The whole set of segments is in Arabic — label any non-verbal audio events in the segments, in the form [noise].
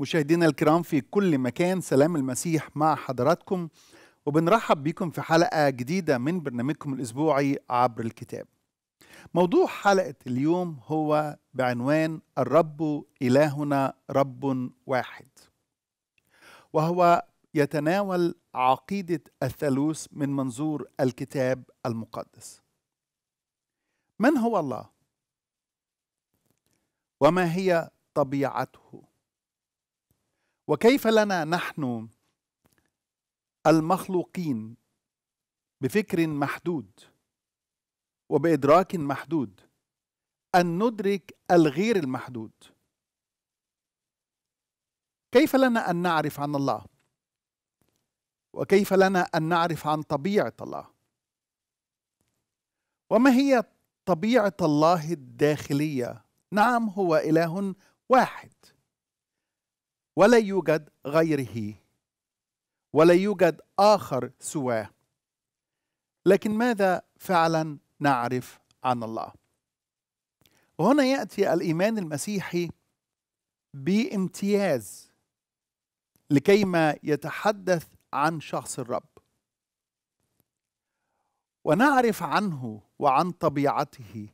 مشاهدينا الكرام في كل مكان سلام المسيح مع حضراتكم وبنرحب بكم في حلقة جديدة من برنامجكم الأسبوعي عبر الكتاب موضوع حلقة اليوم هو بعنوان الرب إلهنا رب واحد وهو يتناول عقيدة الثالوث من منظور الكتاب المقدس من هو الله؟ وما هي طبيعته؟ وكيف لنا نحن المخلوقين بفكر محدود وبادراك محدود ان ندرك الغير المحدود كيف لنا ان نعرف عن الله وكيف لنا ان نعرف عن طبيعه الله وما هي طبيعه الله الداخليه نعم هو اله واحد ولا يوجد غيره ولا يوجد اخر سواه لكن ماذا فعلا نعرف عن الله وهنا ياتي الايمان المسيحي بامتياز لكيما يتحدث عن شخص الرب ونعرف عنه وعن طبيعته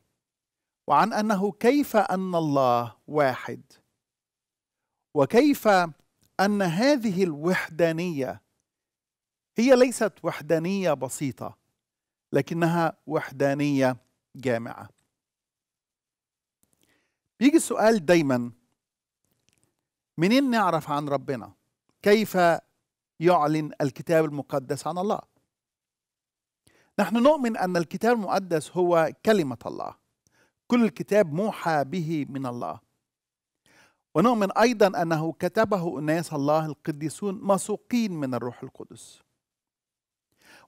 وعن انه كيف ان الله واحد وكيف ان هذه الوحدانيه هي ليست وحدانيه بسيطه لكنها وحدانيه جامعه بيجي السؤال دايما منين نعرف عن ربنا كيف يعلن الكتاب المقدس عن الله نحن نؤمن ان الكتاب المقدس هو كلمه الله كل الكتاب موحى به من الله ونؤمن أيضا أنه كتبه أناس الله القديسون مسوقين من الروح القدس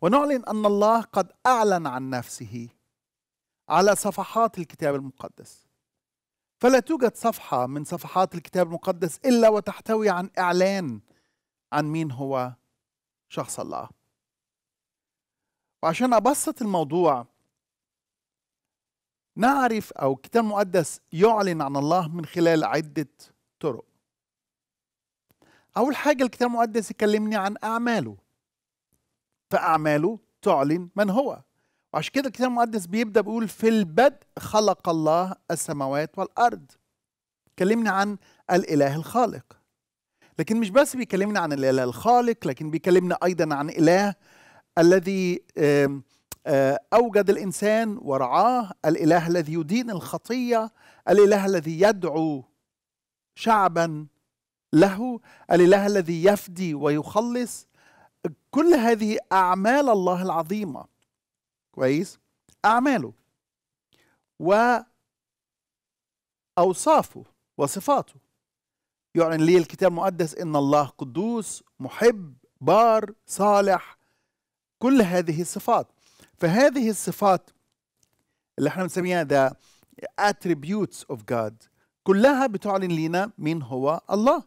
ونعلن أن الله قد أعلن عن نفسه على صفحات الكتاب المقدس فلا توجد صفحة من صفحات الكتاب المقدس إلا وتحتوي عن إعلان عن مين هو شخص الله وعشان أبسط الموضوع نعرف أو الكتاب المقدس يعلن عن الله من خلال عدة طرق أول حاجة الكتاب المقدس يكلمني عن أعماله فأعماله تعلن من هو وعشان كده الكتاب المقدس بيبدأ بيقول في البدء خلق الله السماوات والأرض كلمني عن الإله الخالق لكن مش بس بيكلمنا عن الإله الخالق لكن بيكلمنا أيضا عن إله الذي آه آه، أوجد الإنسان ورعاه الإله الذي يدين الخطية الإله الذي يدعو شعبا له الإله الذي يفدي ويخلص كل هذه أعمال الله العظيمة كويس أعماله وأوصافه وصفاته يعلن لي الكتاب المقدس إن الله قدوس محب بار صالح كل هذه الصفات فهذه الصفات اللي احنا بنسميها ذا attributes of God كلها بتعلن لنا مين هو الله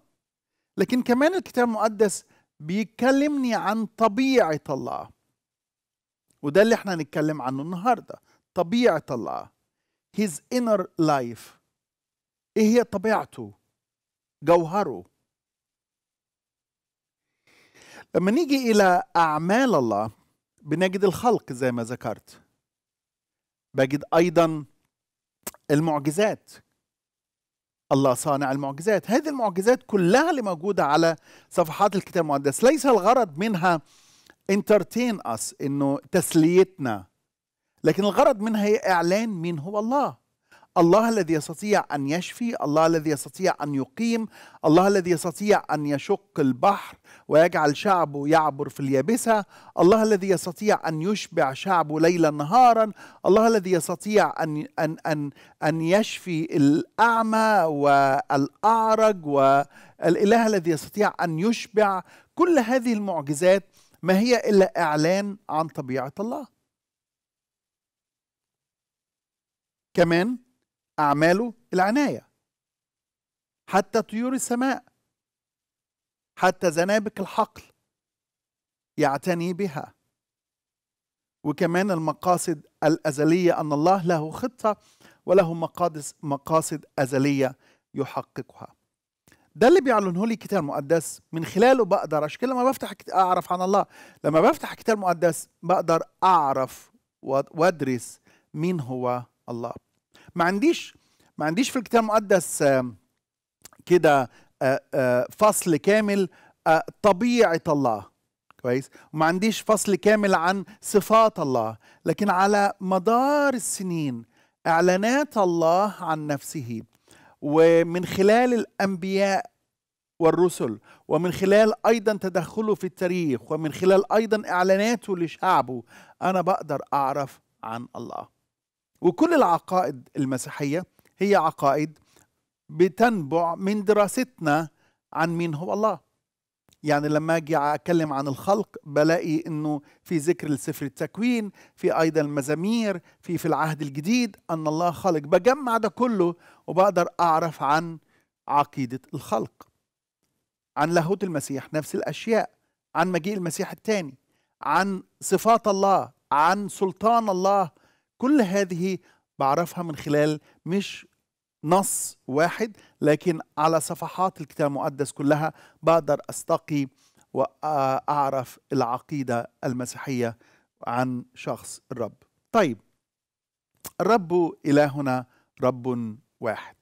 لكن كمان الكتاب المقدس بيكلمني عن طبيعة الله وده اللي احنا هنتكلم عنه النهاردة طبيعة الله his inner life ايه هي طبيعته جوهره لما نيجي الى اعمال الله بنجد الخلق زي ما ذكرت بجد ايضا المعجزات الله صانع المعجزات هذه المعجزات كلها اللي موجودة على صفحات الكتاب المقدس ليس الغرض منها انترتين اس انه تسليتنا لكن الغرض منها هي اعلان مين هو الله الله الذي يستطيع ان يشفي الله الذي يستطيع ان يقيم الله الذي يستطيع ان يشق البحر ويجعل شعبه يعبر في اليابسه الله الذي يستطيع ان يشبع شعبه ليلا نهارا الله الذي يستطيع ان ان ان ان يشفي الاعمى والاعرج والاله الذي يستطيع ان يشبع كل هذه المعجزات ما هي الا اعلان عن طبيعه الله كمان أعماله العناية حتى طيور السماء حتى زنابك الحقل يعتني بها وكمان المقاصد الأزلية أن الله له خطة وله مقادس مقاصد أزلية يحققها ده اللي بيعلنه لي الكتاب المقدس من خلاله بقدر عشان كده لما بفتح اعرف عن الله لما بفتح الكتاب المقدس بقدر اعرف وادرس مين هو الله ما عنديش ما عنديش في الكتاب المقدس آه، كده آه، آه، فصل كامل طبيعه الله كويس وما عنديش فصل كامل عن صفات الله لكن على مدار السنين اعلانات الله عن نفسه ومن خلال الانبياء والرسل ومن خلال ايضا تدخله في التاريخ ومن خلال ايضا اعلاناته لشعبه انا بقدر اعرف عن الله وكل العقائد المسيحيه هي عقائد بتنبع من دراستنا عن مين هو الله يعني لما اجي اتكلم عن الخلق بلاقي انه في ذكر لسفر التكوين في ايضا المزامير في في العهد الجديد ان الله خلق بجمع ده كله وبقدر اعرف عن عقيده الخلق عن لاهوت المسيح نفس الاشياء عن مجيء المسيح الثاني عن صفات الله عن سلطان الله كل هذه بعرفها من خلال مش نص واحد لكن على صفحات الكتاب المقدس كلها بقدر استقي واعرف العقيده المسيحيه عن شخص الرب. طيب الرب الهنا رب واحد.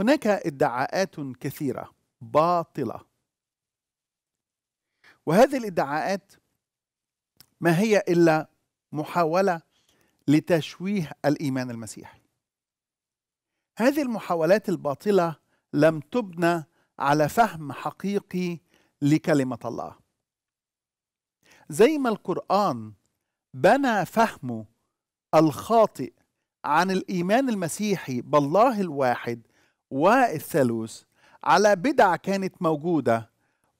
هناك ادعاءات كثيره باطله. وهذه الادعاءات ما هي الا محاوله لتشويه الايمان المسيحي هذه المحاولات الباطله لم تبنى على فهم حقيقي لكلمه الله زي ما القران بنى فهمه الخاطئ عن الايمان المسيحي بالله الواحد والثالوث على بدع كانت موجوده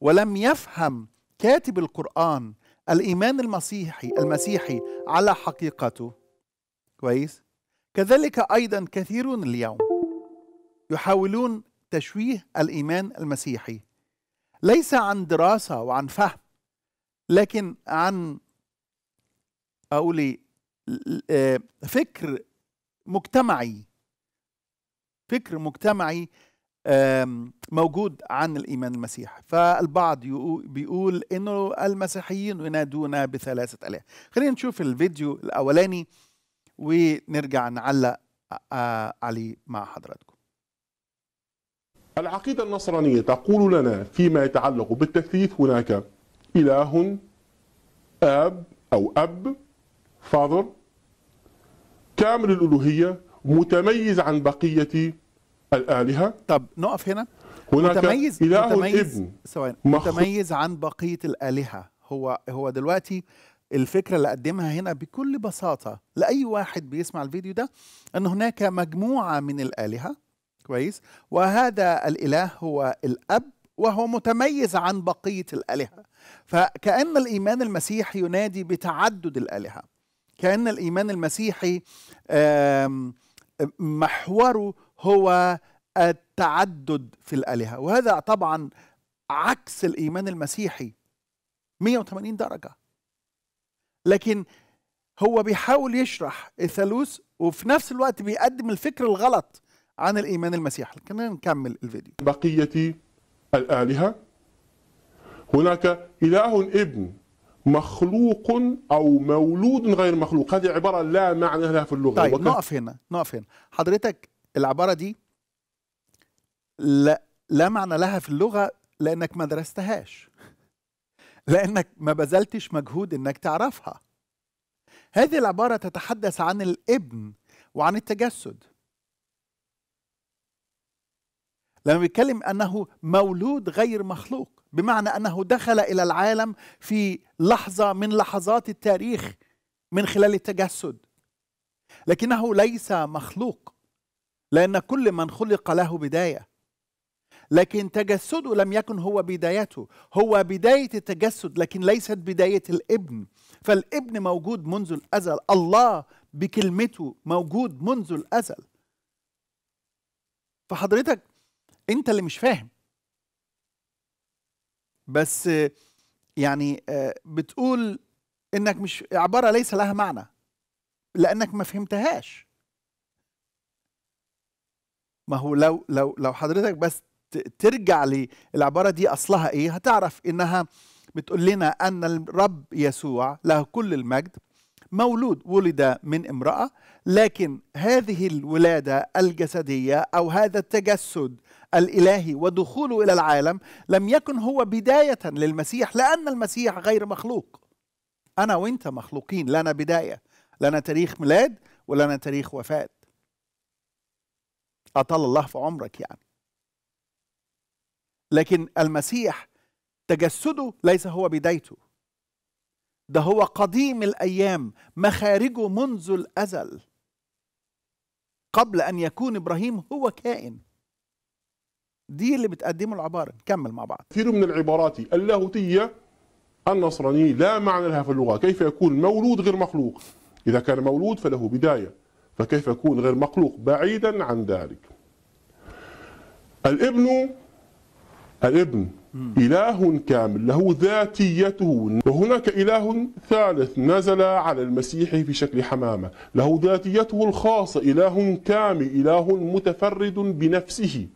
ولم يفهم كاتب القران الإيمان المسيحي المسيحي على حقيقته كويس كذلك أيضا كثيرون اليوم يحاولون تشويه الإيمان المسيحي ليس عن دراسة وعن فهم لكن عن أقول آه، فكر مجتمعي فكر مجتمعي موجود عن الإيمان المسيح فالبعض بيقول أنه المسيحيين ينادون بثلاثة آلهة خلينا نشوف الفيديو الأولاني ونرجع نعلق عليه مع حضراتكم العقيدة النصرانية تقول لنا فيما يتعلق بالتثليث هناك إله آب أو أب فاضر كامل الألوهية متميز عن بقية الآلهة طب نقف هنا هناك متميز إله متميز ثواني متميز عن بقية الآلهة هو هو دلوقتي الفكرة اللي قدمها هنا بكل بساطة لأي واحد بيسمع الفيديو ده أن هناك مجموعة من الآلهة كويس وهذا الإله هو الأب وهو متميز عن بقية الآلهة فكأن الإيمان المسيحي ينادي بتعدد الآلهة كأن الإيمان المسيحي محوره هو التعدد في الآلهة وهذا طبعا عكس الإيمان المسيحي 180 درجة لكن هو بيحاول يشرح الثالوث وفي نفس الوقت بيقدم الفكر الغلط عن الإيمان المسيحي لكن نكمل الفيديو بقية الآلهة هناك إله ابن مخلوق او مولود غير مخلوق هذه عباره لا معنى لها في اللغه طيب نقف هنا نقف هنا حضرتك العبارة دي لا, لا معنى لها في اللغة لأنك ما درستهاش لأنك ما بذلتش مجهود أنك تعرفها هذه العبارة تتحدث عن الابن وعن التجسد لما بيتكلم أنه مولود غير مخلوق بمعنى أنه دخل إلى العالم في لحظة من لحظات التاريخ من خلال التجسد لكنه ليس مخلوق لأن كل من خلق له بداية لكن تجسده لم يكن هو بدايته هو بداية التجسد لكن ليست بداية الابن فالابن موجود منذ الأزل الله بكلمته موجود منذ الأزل فحضرتك أنت اللي مش فاهم بس يعني بتقول انك مش عباره ليس لها معنى لانك ما فهمتهاش ما هو لو لو لو حضرتك بس ترجع للعباره دي اصلها ايه هتعرف انها بتقول لنا ان الرب يسوع له كل المجد مولود ولد من امراه لكن هذه الولاده الجسديه او هذا التجسد الالهي ودخوله الى العالم لم يكن هو بدايه للمسيح لان المسيح غير مخلوق انا وانت مخلوقين لنا بدايه لنا تاريخ ميلاد ولنا تاريخ وفاه أطال الله في عمرك يعني لكن المسيح تجسده ليس هو بدايته ده هو قديم الأيام مخارجه منذ الأزل قبل أن يكون إبراهيم هو كائن دي اللي بتقدمه العبارة نكمل مع بعض كثير من العبارات اللاهوتية النصرانية لا معنى لها في اللغة كيف يكون مولود غير مخلوق إذا كان مولود فله بداية فكيف يكون غير مخلوق بعيدا عن ذلك الابن الابن إله كامل له ذاتيته وهناك إله ثالث نزل على المسيح في شكل حمامة له ذاتيته الخاصة إله كامل إله متفرد بنفسه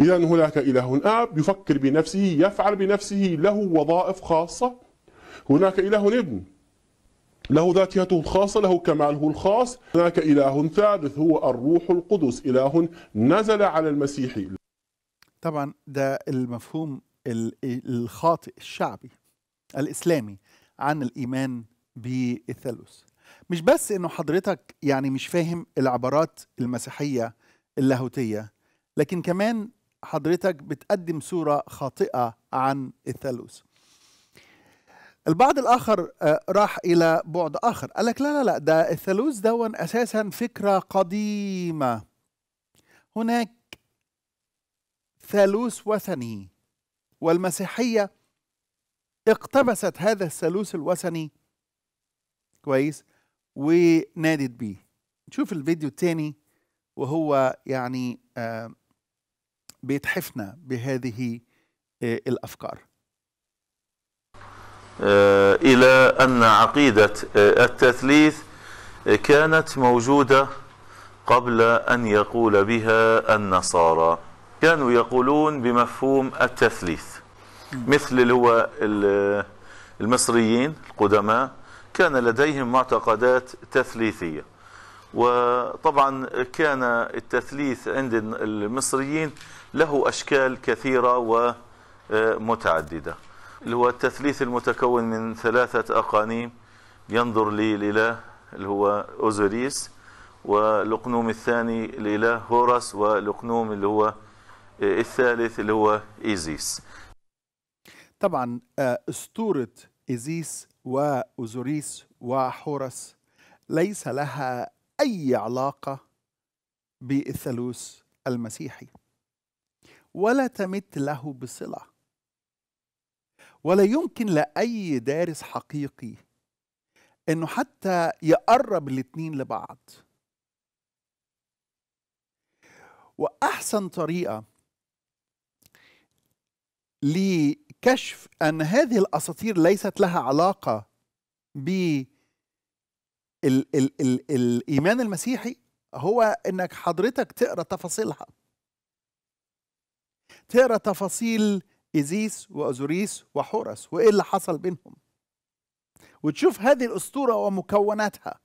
إذا هناك إله آب يفكر بنفسه يفعل بنفسه له وظائف خاصة هناك إله ابن له ذاتيته الخاصة له كماله الخاص هناك إله ثالث هو الروح القدس إله نزل على المسيح طبعا ده المفهوم الخاطئ الشعبي الإسلامي عن الإيمان بالثالوث مش بس إنه حضرتك يعني مش فاهم العبارات المسيحية اللاهوتية لكن كمان حضرتك بتقدم صورة خاطئة عن الثالوث البعض الآخر آه، راح إلى بعد آخر قال لك لا لا لا ده الثالوث دون أساسا فكرة قديمة هناك ثالوث وثني والمسيحية اقتبست هذا الثالوث الوثني كويس ونادت بيه نشوف الفيديو الثاني وهو يعني آه، بيتحفنا بهذه آه، الأفكار آه، إلى أن عقيدة آه، التثليث آه، كانت موجودة قبل أن يقول بها النصارى كانوا يقولون بمفهوم التثليث مثل اللي هو المصريين القدماء كان لديهم معتقدات تثليثية وطبعا كان التثليث عند المصريين له أشكال كثيرة ومتعددة اللي هو التثليث المتكون من ثلاثة أقانيم ينظر لي الإله اللي هو أوزوريس ولقنوم الثاني الإله هورس ولقنوم اللي هو الثالث اللي هو إيزيس طبعا آه، أسطورة إيزيس وأوزوريس وحورس ليس لها أي علاقة بالثالوث المسيحي ولا تمت له بصلة ولا يمكن لأي دارس حقيقي انه حتى يقرب الاتنين لبعض واحسن طريقه لكشف ان هذه الاساطير ليست لها علاقه بالإيمان المسيحي هو انك حضرتك تقرا تفاصيلها تقرا تفاصيل إيزيس وأزوريس وحورس وإيه اللي حصل بينهم وتشوف هذه الأسطورة ومكوناتها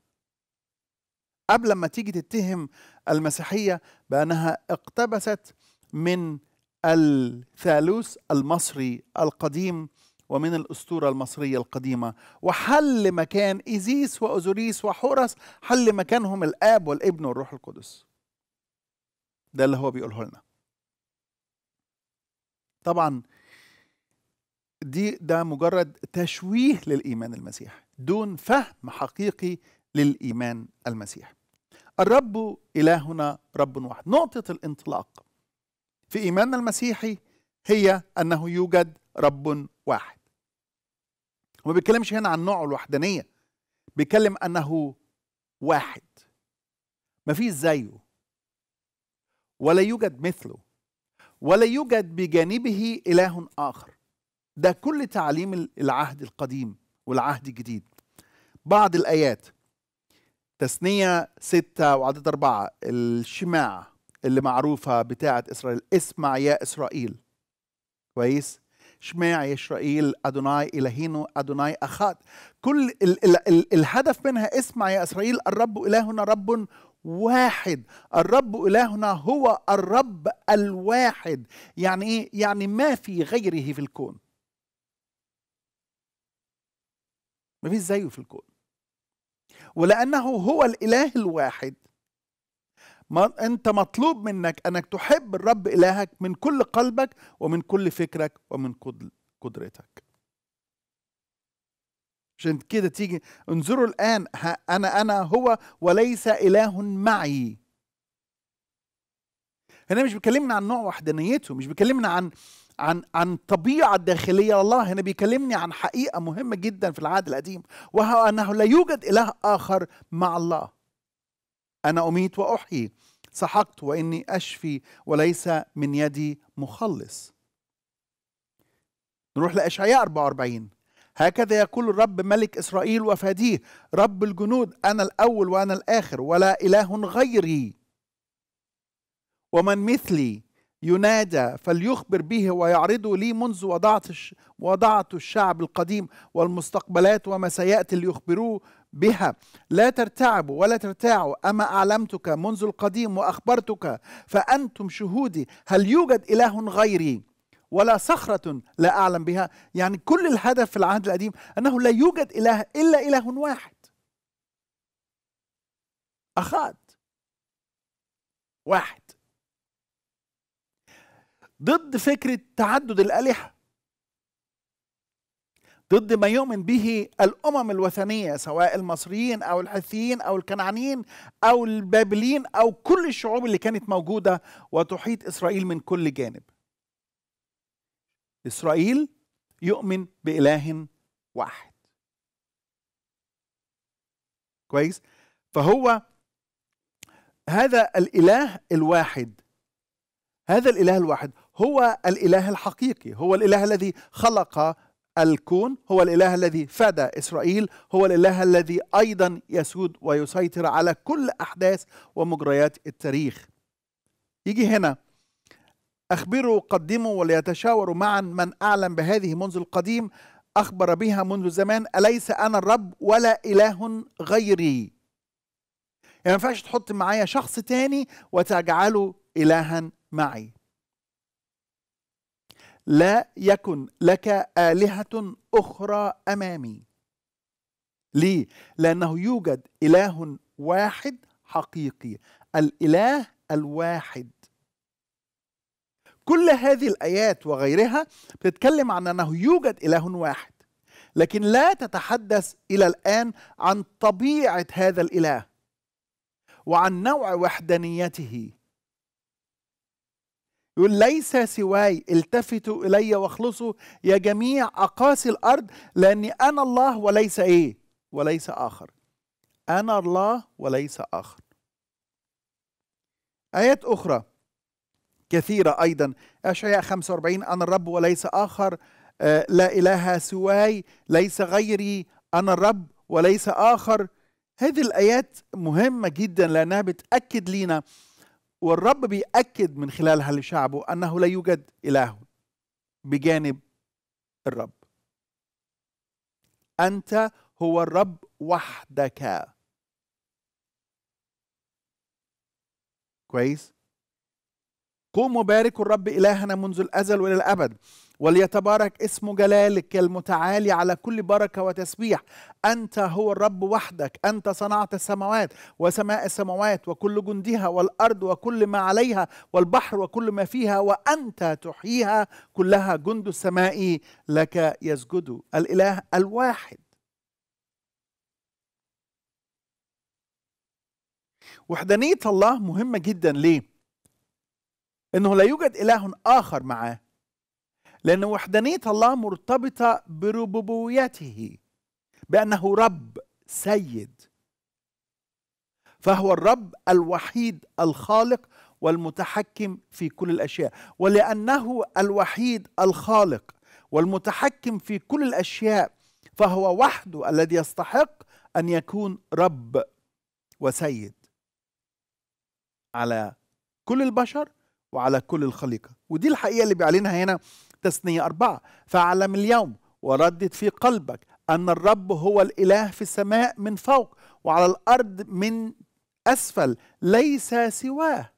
قبل ما تيجي تتهم المسيحية بأنها اقتبست من الثالوث المصري القديم ومن الأسطورة المصرية القديمة وحل مكان إيزيس وأزوريس وحورس حل مكانهم الآب والابن والروح القدس ده اللي هو بيقوله لنا طبعا دي ده مجرد تشويه للإيمان المسيح دون فهم حقيقي للإيمان المسيح الرب إلهنا رب واحد نقطة الانطلاق في إيماننا المسيحي هي أنه يوجد رب واحد وما بيتكلمش هنا عن نوع الوحدانية بيتكلم أنه واحد مفيش زيه ولا يوجد مثله ولا يوجد بجانبه إله آخر ده كل تعاليم العهد القديم والعهد الجديد بعض الآيات تثنية ستة وعدد أربعة الشماع اللي معروفة بتاعة إسرائيل اسمع يا إسرائيل كويس شماع يا إسرائيل أدوناي إلهينو أدوناي أخات كل ال ال ال الهدف منها اسمع يا إسرائيل الرب إلهنا رب واحد الرب إلهنا هو الرب الواحد يعني إيه؟ يعني ما في غيره في الكون ما فيش زيه في الكون ولأنه هو الإله الواحد ما أنت مطلوب منك أنك تحب الرب إلهك من كل قلبك ومن كل فكرك ومن كل قدرتك عشان كده تيجي انظروا الآن أنا أنا هو وليس إله معي هنا مش بيكلمنا عن نوع وحدانيته مش بيكلمنا عن عن عن طبيعه داخليه الله هنا بيكلمني عن حقيقه مهمه جدا في العهد القديم وهو انه لا يوجد اله اخر مع الله انا اميت واحيي سحقت واني اشفي وليس من يدي مخلص نروح لاشعياء 44 هكذا يقول الرب ملك اسرائيل وفاديه رب الجنود انا الاول وانا الاخر ولا اله غيري ومن مثلي ينادى فليخبر به ويعرضه لي منذ وضعت وضعت الشعب القديم والمستقبلات وما سياتي ليخبروه بها لا ترتعبوا ولا ترتاعوا اما اعلمتك منذ القديم واخبرتك فانتم شهودي هل يوجد اله غيري ولا صخره لا اعلم بها يعني كل الهدف في العهد القديم انه لا يوجد اله الا اله واحد اخاد واحد ضد فكرة تعدد الآلهة ضد ما يؤمن به الأمم الوثنية سواء المصريين أو الحثيين أو الكنعانيين أو البابليين أو كل الشعوب اللي كانت موجودة وتحيط إسرائيل من كل جانب إسرائيل يؤمن بإله واحد كويس فهو هذا الإله الواحد هذا الإله الواحد هو الاله الحقيقي هو الاله الذي خلق الكون هو الاله الذي فدى اسرائيل هو الاله الذي ايضا يسود ويسيطر على كل احداث ومجريات التاريخ يجي هنا اخبروا قدموا وليتشاوروا معا من اعلم بهذه منذ القديم اخبر بها منذ زمان اليس انا الرب ولا اله غيري يعني ما ينفعش تحط معايا شخص تاني وتجعله الها معي لا يكن لك آلهة أخرى أمامي ليه؟ لأنه يوجد إله واحد حقيقي الإله الواحد كل هذه الآيات وغيرها بتتكلم عن أنه يوجد إله واحد لكن لا تتحدث إلى الآن عن طبيعة هذا الإله وعن نوع وحدانيته يقول ليس سواي التفتوا الي واخلصوا يا جميع اقاصي الارض لاني انا الله وليس ايه وليس اخر انا الله وليس اخر ايات اخرى كثيره ايضا اشعياء 45 انا الرب وليس اخر آه، لا اله سواي ليس غيري انا الرب وليس اخر هذه الايات مهمه جدا لانها بتاكد لينا والرب بيأكد من خلالها لشعبه أنه لا يوجد إله بجانب الرب أنت هو الرب وحدك كويس قوموا باركوا الرب إلهنا منذ الأزل وإلى الأبد وليتبارك اسم جلالك المتعالي على كل بركه وتسبيح انت هو الرب وحدك انت صنعت السماوات وسماء السماوات وكل جندها والارض وكل ما عليها والبحر وكل ما فيها وانت تحييها كلها جند السماء لك يسجد الاله الواحد وحدانيه الله مهمه جدا ليه انه لا يوجد اله اخر معاه لأن وحدانية الله مرتبطة بربوبيته بأنه رب سيد فهو الرب الوحيد الخالق والمتحكم في كل الأشياء ولأنه الوحيد الخالق والمتحكم في كل الأشياء فهو وحده الذي يستحق أن يكون رب وسيد على كل البشر وعلى كل الخليقة ودي الحقيقة اللي بيعلنها هنا تثنية أربعة فاعلم اليوم وردد في قلبك أن الرب هو الإله في السماء من فوق وعلى الأرض من أسفل ليس سواه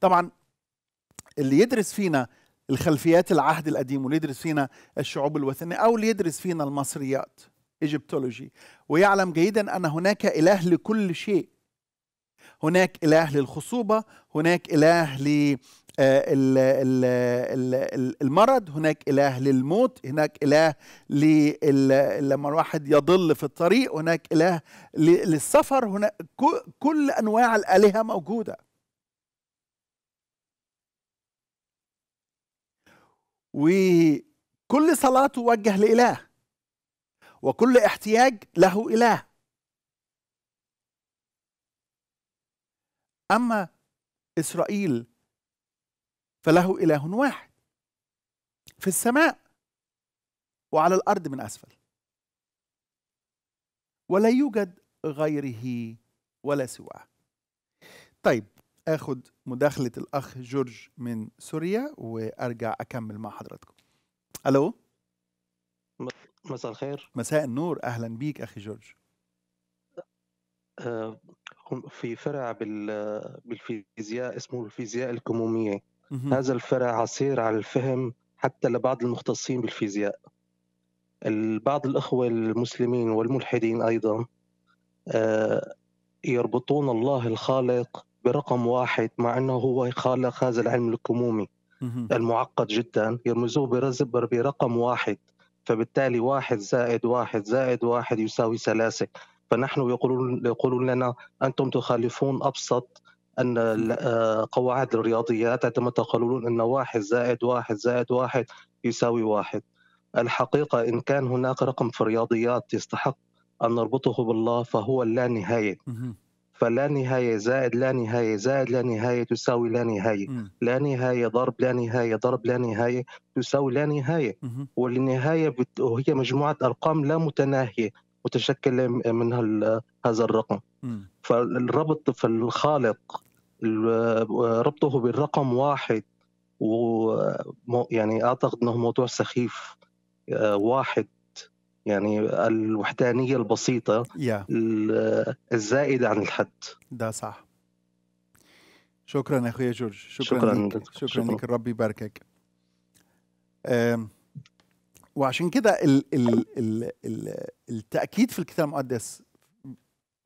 طبعا اللي يدرس فينا الخلفيات العهد القديم واللي يدرس فينا الشعوب الوثنية أو اللي يدرس فينا المصريات إيجيبتولوجي ويعلم جيدا أن هناك إله لكل شيء هناك إله للخصوبة هناك إله ل آه، المرض هناك إله للموت هناك إله لما الواحد يضل في الطريق هناك إله للسفر هناك كل أنواع الآلهة موجودة وكل صلاة توجه لإله وكل احتياج له إله أما إسرائيل فله إله واحد في السماء وعلى الأرض من أسفل ولا يوجد غيره ولا سواه طيب أخذ مداخلة الأخ جورج من سوريا وأرجع أكمل مع حضراتكم ألو مساء الخير مساء النور أهلا بيك أخي جورج أه، في فرع بالفيزياء اسمه الفيزياء الكمومية هذا الفرع عسير على الفهم حتى لبعض المختصين بالفيزياء بعض الأخوة المسلمين والملحدين أيضا آه، يربطون الله الخالق برقم واحد مع أنه هو خالق هذا العلم الكمومي المعقد جدا يرمزوه برقم واحد فبالتالي واحد زائد واحد زائد واحد يساوي ثلاثة فنحن يقولون يقولون لنا انتم تخالفون ابسط ان آه، قواعد الرياضيات عندما تقولون ان واحد زائد واحد زائد واحد يساوي واحد الحقيقه ان كان هناك رقم في الرياضيات يستحق ان نربطه بالله فهو لا نهايه فلا نهاية زائد لا نهاية زائد لا نهاية تساوي لا نهاية لا نهاية ضرب لا نهاية ضرب لا نهاية تساوي لا نهاية والنهاية وهي هي مجموعة أرقام لا متناهية متشكله من هذا الرقم م. فالربط في الخالق ربطه بالرقم واحد و يعني اعتقد انه موضوع سخيف آه، واحد يعني الوحدانيه البسيطه yeah. الزائده عن الحد ده صح شكرا اخويا جورج شكرا شكرا لك. شكرا, شكرا لك ربي يباركك وعشان كده ال ال ال ال التأكيد في الكتاب المقدس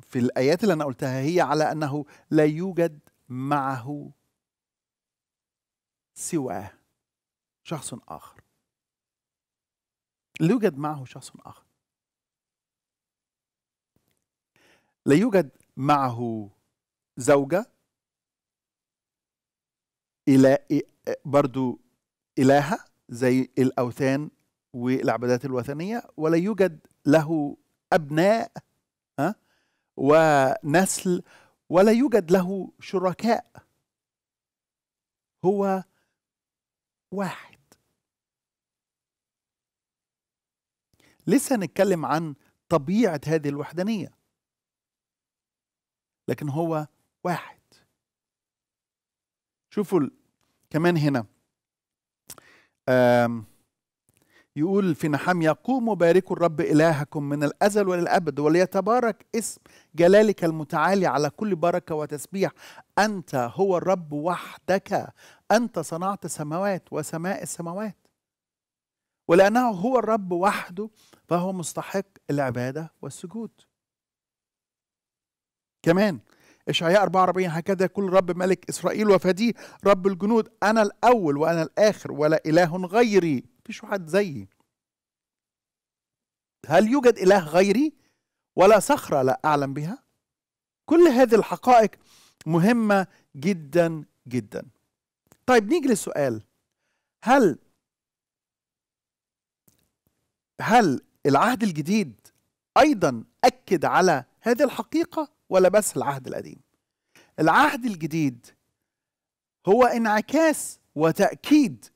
في الآيات اللي أنا قلتها هي على أنه لا يوجد معه سواه شخص آخر لا يوجد معه شخص آخر لا يوجد معه زوجة إلى برضو إلهة زي الأوثان والعبادات الوثنية ولا يوجد له أبناء ها ونسل ولا يوجد له شركاء هو واحد لسه هنتكلم عن طبيعة هذه الوحدانية لكن هو واحد شوفوا كمان هنا آم يقول في نحام يقوم باركوا الرب إلهكم من الأزل وللأبد وليتبارك اسم جلالك المتعالي على كل بركة وتسبيح أنت هو الرب وحدك أنت صنعت سماوات وسماء السماوات ولأنه هو الرب وحده فهو مستحق العبادة والسجود كمان إشعياء 44 هكذا يقول رب ملك إسرائيل وفديه رب الجنود أنا الأول وأنا الآخر ولا إله غيري مفيش حد زيي هل يوجد إله غيري ولا صخرة لا أعلم بها كل هذه الحقائق مهمة جدا جدا طيب نيجي للسؤال هل هل العهد الجديد أيضا أكد على هذه الحقيقة ولا بس العهد القديم العهد الجديد هو انعكاس وتأكيد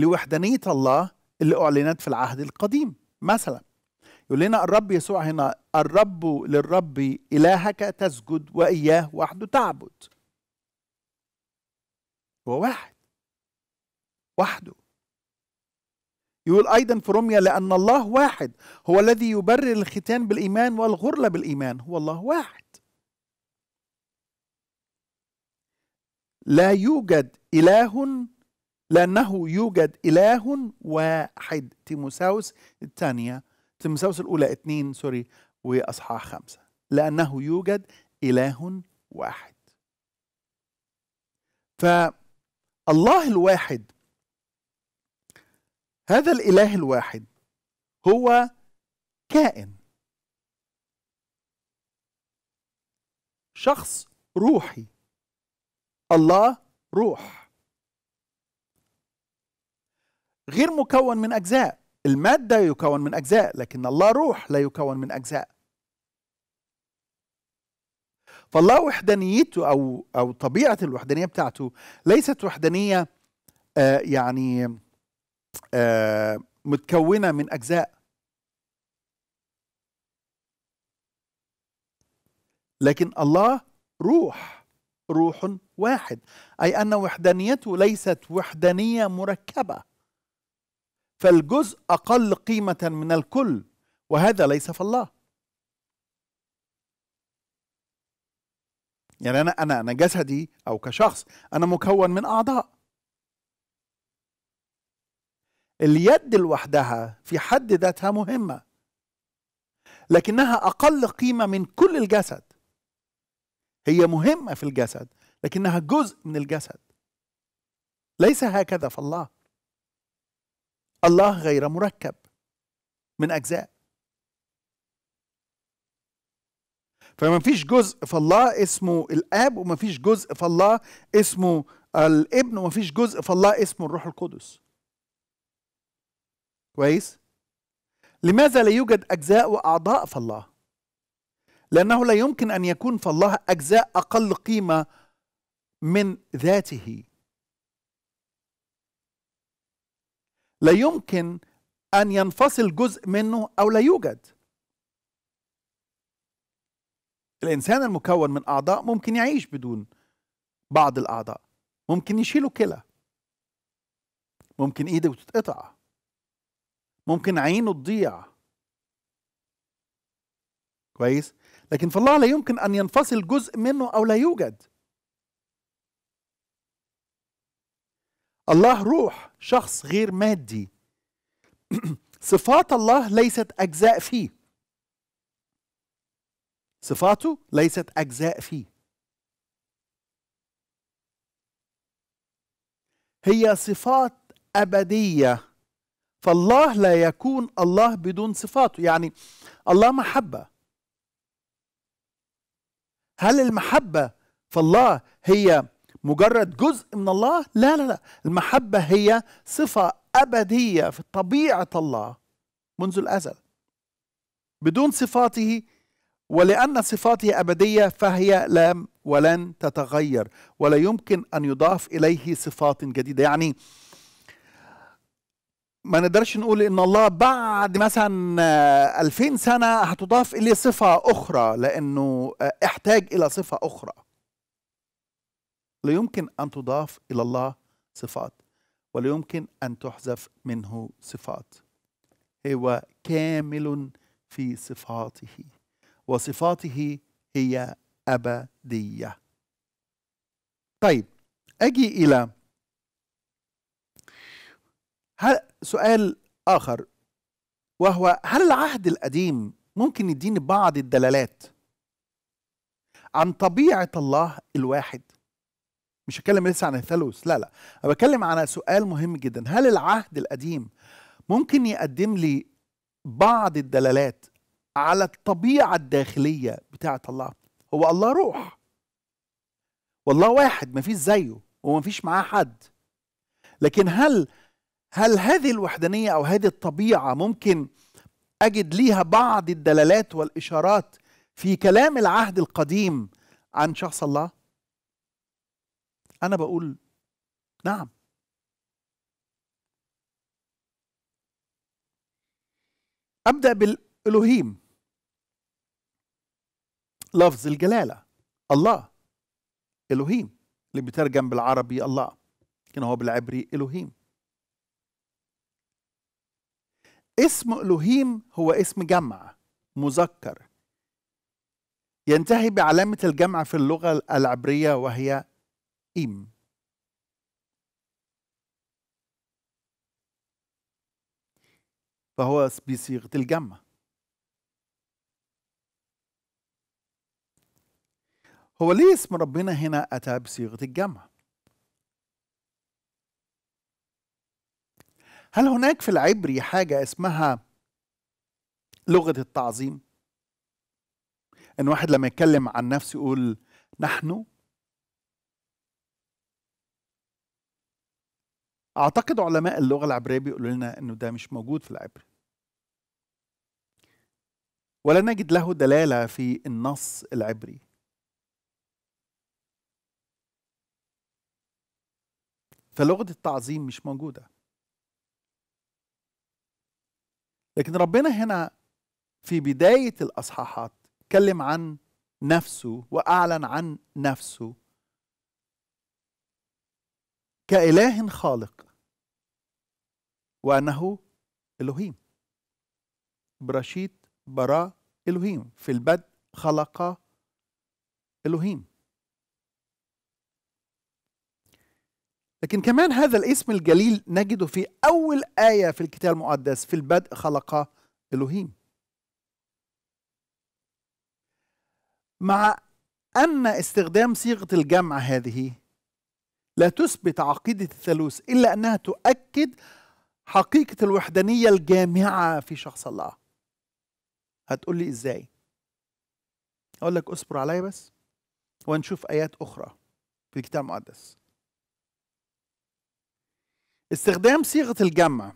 لوحدانية الله اللي أعلنت في العهد القديم مثلا يقول لنا الرب يسوع هنا الرب للرب إلهك تسجد وإياه وحده تعبد هو واحد وحده يقول أيضا في رمية لأن الله واحد هو الذي يبرر الختان بالإيمان والغرلة بالإيمان هو الله واحد لا يوجد إله لأنه يوجد إله واحد تيموساوس الثانية تيموساوس الأولى اثنين سوري وأصحاح خمسة لأنه يوجد إله واحد فالله الواحد هذا الإله الواحد هو كائن شخص روحي الله روح غير مكون من أجزاء المادة يكون من أجزاء لكن الله روح لا يكون من أجزاء فالله وحدانيته أو أو طبيعة الوحدانية بتاعته ليست وحدانية آه يعني آه متكونة من أجزاء لكن الله روح روح واحد أي أن وحدانيته ليست وحدانية مركبة فالجزء أقل قيمة من الكل وهذا ليس فالله يعني أنا أنا أنا جسدي أو كشخص أنا مكون من أعضاء اليد لوحدها في حد ذاتها مهمة لكنها أقل قيمة من كل الجسد هي مهمة في الجسد لكنها جزء من الجسد ليس هكذا فالله الله غير مركب من أجزاء فما فيش جزء فالله اسمه الاب وما فيش جزء فالله اسمه الابن وما فيش جزء فالله اسمه الروح القدس كويس لماذا لا يوجد اجزاء واعضاء فالله لانه لا يمكن ان يكون فالله اجزاء اقل قيمه من ذاته لا يمكن أن ينفصل جزء منه أو لا يوجد الإنسان المكون من أعضاء ممكن يعيش بدون بعض الأعضاء ممكن يشيلوا كلى ممكن إيده تتقطع ممكن عينه تضيع كويس لكن فالله لا يمكن أن ينفصل جزء منه أو لا يوجد الله روح شخص غير مادي [clears throat] صفات الله ليست أجزاء فيه صفاته ليست أجزاء فيه هي صفات أبدية فالله لا يكون الله بدون صفاته يعني الله محبة هل المحبة فالله هي مجرد جزء من الله لا لا لا المحبة هي صفة أبدية في طبيعة الله منذ الأزل بدون صفاته ولأن صفاته أبدية فهي لم ولن تتغير ولا يمكن أن يضاف إليه صفات جديدة يعني ما نقدرش نقول ان الله بعد مثلا 2000 سنه هتضاف اليه صفه اخرى لانه احتاج الى صفه اخرى لا يمكن أن تضاف إلى الله صفات ولا يمكن أن تحذف منه صفات هو كامل في صفاته وصفاته هي أبدية طيب أجي إلى سؤال آخر وهو هل العهد القديم ممكن يديني بعض الدلالات عن طبيعة الله الواحد مش هتكلم لسه عن الثالوث لا لا انا بتكلم على سؤال مهم جدا هل العهد القديم ممكن يقدم لي بعض الدلالات على الطبيعه الداخليه بتاعه الله هو الله روح والله واحد مفيش زيه ومفيش معاه حد لكن هل هل هذه الوحدانيه او هذه الطبيعه ممكن اجد ليها بعض الدلالات والاشارات في كلام العهد القديم عن شخص الله انا بقول نعم ابدا بالالوهيم لفظ الجلاله الله الوهيم اللي بيترجم بالعربي الله لكن هو بالعبري الوهيم اسم الوهيم هو اسم جمع مذكر ينتهي بعلامه الجمع في اللغه العبريه وهي ihm. فهو بصيغة الجمع هو ليه اسم ربنا هنا أتى بصيغة الجمع هل هناك في العبري حاجة اسمها لغة التعظيم؟ إن واحد لما يتكلم عن نفسه يقول نحن اعتقد علماء اللغه العبريه بيقولوا لنا انه ده مش موجود في العبري ولا نجد له دلاله في النص العبري فلغه التعظيم مش موجوده لكن ربنا هنا في بدايه الاصحاحات كلم عن نفسه واعلن عن نفسه كإله خالق وأنه إلهيم برشيد برا إلهيم في البدء خلق إلهيم لكن كمان هذا الاسم الجليل نجده في أول آية في الكتاب المقدس في البدء خلق إلهيم مع أن استخدام صيغة الجمع هذه لا تثبت عقيدة الثالوث إلا أنها تؤكد حقيقة الوحدانية الجامعة في شخص الله هتقول لي إزاي أقول لك اصبر عليا بس ونشوف آيات أخرى في الكتاب المقدس استخدام صيغة الجمع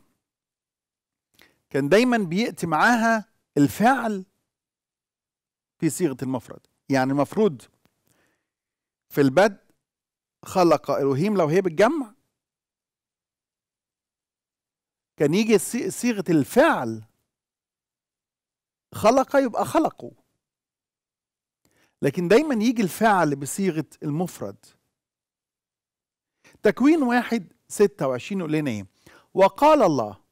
كان دايما بيأتي معاها الفعل في صيغة المفرد يعني المفروض في البدء خلق إلهيم لو هي بالجمع كان يجي صيغة الفعل خلق يبقى خلقوا لكن دايما يجي الفعل بصيغة المفرد تكوين واحد ستة وعشرين يقول لنا ايه وقال الله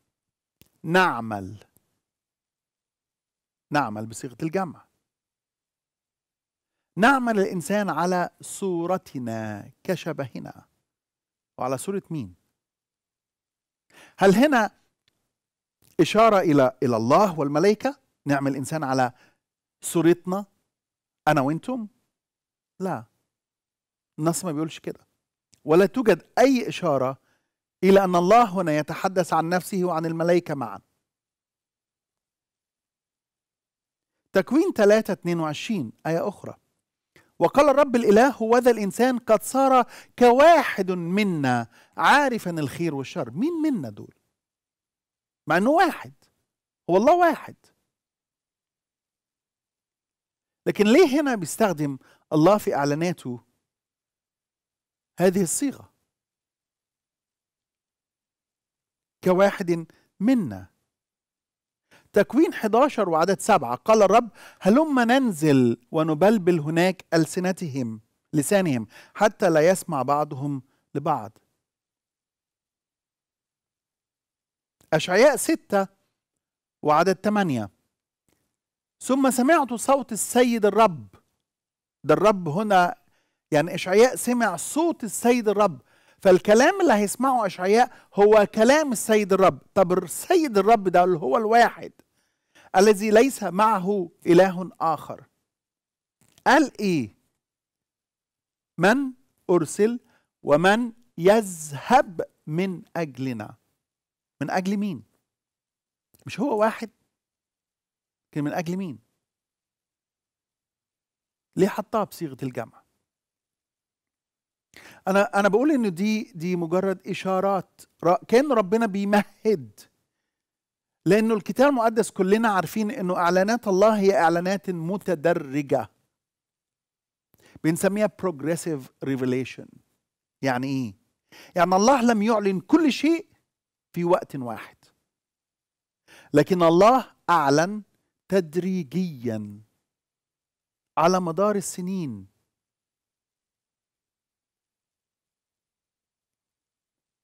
نعمل نعمل بصيغة الجمع نعمل الإنسان على صورتنا كشبهنا وعلى صورة مين؟ هل هنا إشارة إلى إلى الله والملائكة نعمل الإنسان على صورتنا أنا وأنتم؟ لا النص ما بيقولش كده ولا توجد أي إشارة إلى أن الله هنا يتحدث عن نفسه وعن الملائكة معا تكوين 3 22 آية أخرى وقال الرب الإله هو ذا الإنسان قد صار كواحد منا عارفا الخير والشر مين منا دول مع أنه واحد هو الله واحد لكن ليه هنا بيستخدم الله في إعلاناته هذه الصيغة كواحد منا تكوين 11 وعدد 7 قال الرب هلم ننزل ونبلبل هناك ألسنتهم لسانهم حتى لا يسمع بعضهم لبعض أشعياء 6 وعدد 8 ثم سمعت صوت السيد الرب ده الرب هنا يعني إشعياء سمع صوت السيد الرب فالكلام اللي هيسمعه اشعياء هو كلام السيد الرب طب السيد الرب ده اللي هو الواحد الذي ليس معه إله آخر قال إيه من أرسل ومن يذهب من أجلنا من أجل مين مش هو واحد لكن من أجل مين ليه حطها بصيغة الجمع أنا أنا بقول إن دي دي مجرد إشارات كأن ربنا بيمهد لأنه الكتاب المقدس كلنا عارفين أنه إعلانات الله هي إعلانات متدرجة بنسميها progressive revelation يعني إيه؟ يعني الله لم يعلن كل شيء في وقت واحد لكن الله أعلن تدريجيا على مدار السنين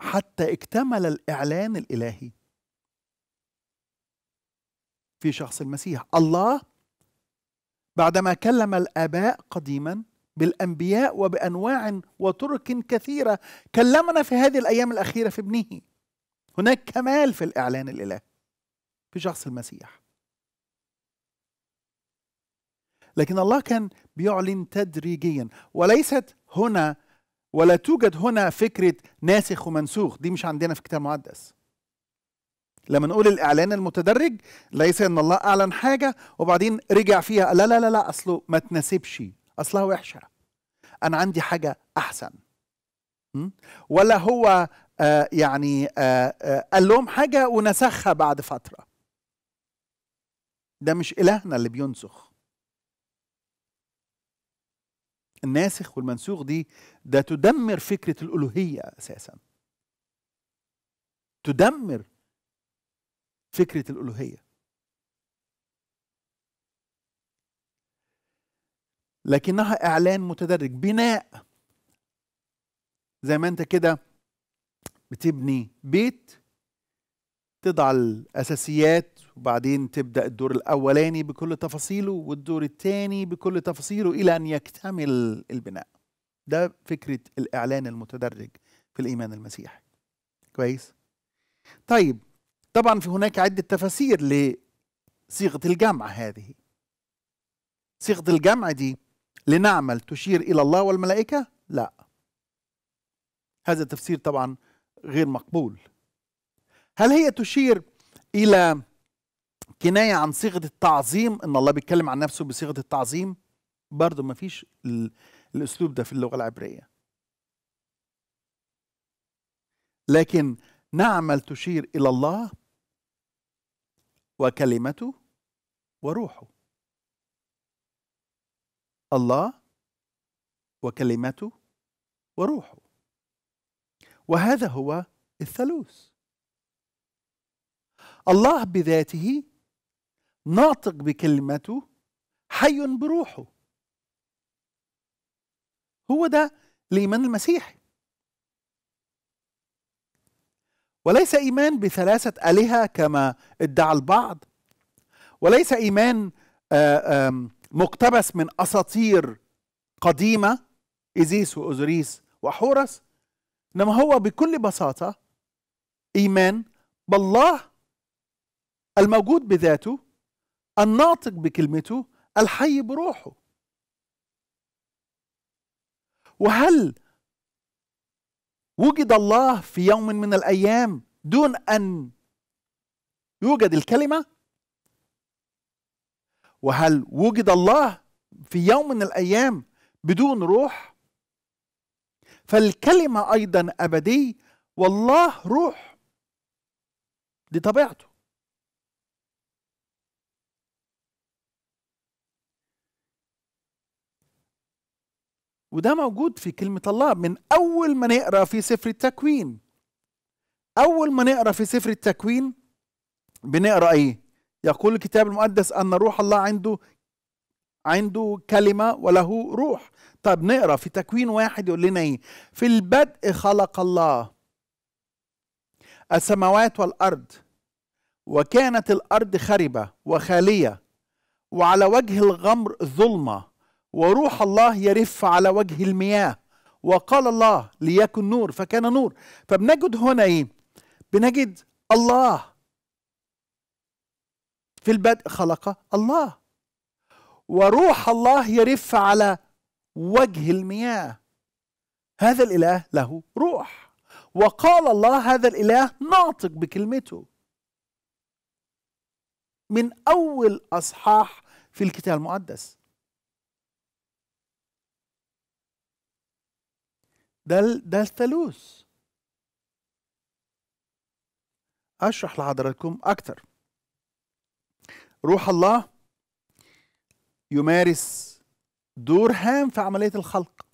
حتى اكتمل الإعلان الإلهي في شخص المسيح الله بعدما كلم الآباء قديما بالأنبياء وبأنواع وطرق كثيرة كلمنا في هذه الأيام الأخيرة في ابنه هناك كمال في الإعلان الإلهي في شخص المسيح لكن الله كان بيعلن تدريجيا وليست هنا ولا توجد هنا فكرة ناسخ ومنسوخ دي مش عندنا في الكتاب المقدس لما نقول الاعلان المتدرج ليس ان الله اعلن حاجه وبعدين رجع فيها لا لا لا لا اصله ما تناسبش اصلها وحشه انا عندي حاجه احسن ولا هو آه يعني آه آه قال لهم حاجه ونسخها بعد فتره ده مش الهنا اللي بينسخ الناسخ والمنسوخ دي ده تدمر فكره الالوهيه اساسا تدمر فكرة الألوهية لكنها إعلان متدرج بناء زي ما أنت كده بتبني بيت تضع الأساسيات وبعدين تبدأ الدور الأولاني بكل تفاصيله والدور الثاني بكل تفاصيله إلى أن يكتمل البناء ده فكرة الإعلان المتدرج في الإيمان المسيحي كويس؟ طيب طبعا في هناك عدة تفاسير لصيغة الجمع هذه صيغة الجمع دي لنعمل تشير إلى الله والملائكة لا هذا تفسير طبعا غير مقبول هل هي تشير إلى كناية عن صيغة التعظيم إن الله بيتكلم عن نفسه بصيغة التعظيم برضه ما فيش الأسلوب ده في اللغة العبرية لكن نعمل تشير إلى الله وكلمته وروحه الله وكلمته وروحه وهذا هو الثالوث الله بذاته ناطق بكلمته حي بروحه هو ده الإيمان المسيحي وليس إيمان بثلاثة آلهة كما ادعى البعض وليس إيمان آه، مقتبس من أساطير قديمة إيزيس وأوزوريس وحورس إنما هو بكل بساطة إيمان بالله الموجود بذاته الناطق بكلمته الحي بروحه وهل وجد الله في يوم من الايام دون ان يوجد الكلمه وهل وجد الله في يوم من الايام بدون روح فالكلمه ايضا ابدي والله روح دي طبيعته وده موجود في كلمة الله من أول ما نقرأ في سفر التكوين أول ما نقرأ في سفر التكوين بنقرأ إيه؟ يقول الكتاب المقدس أن روح الله عنده عنده كلمة وله روح طب نقرأ في تكوين واحد يقول لنا إيه؟ في البدء خلق الله السماوات والأرض وكانت الأرض خربة وخالية وعلى وجه الغمر ظلمة وروح الله يرف على وجه المياه وقال الله ليكن نور فكان نور فبنجد هنا ايه بنجد الله في البدء خلق الله وروح الله يرف على وجه المياه هذا الاله له روح وقال الله هذا الاله ناطق بكلمته من اول اصحاح في الكتاب المقدس ده ده الثالوث اشرح لحضراتكم اكتر روح الله يمارس دور هام في عمليه الخلق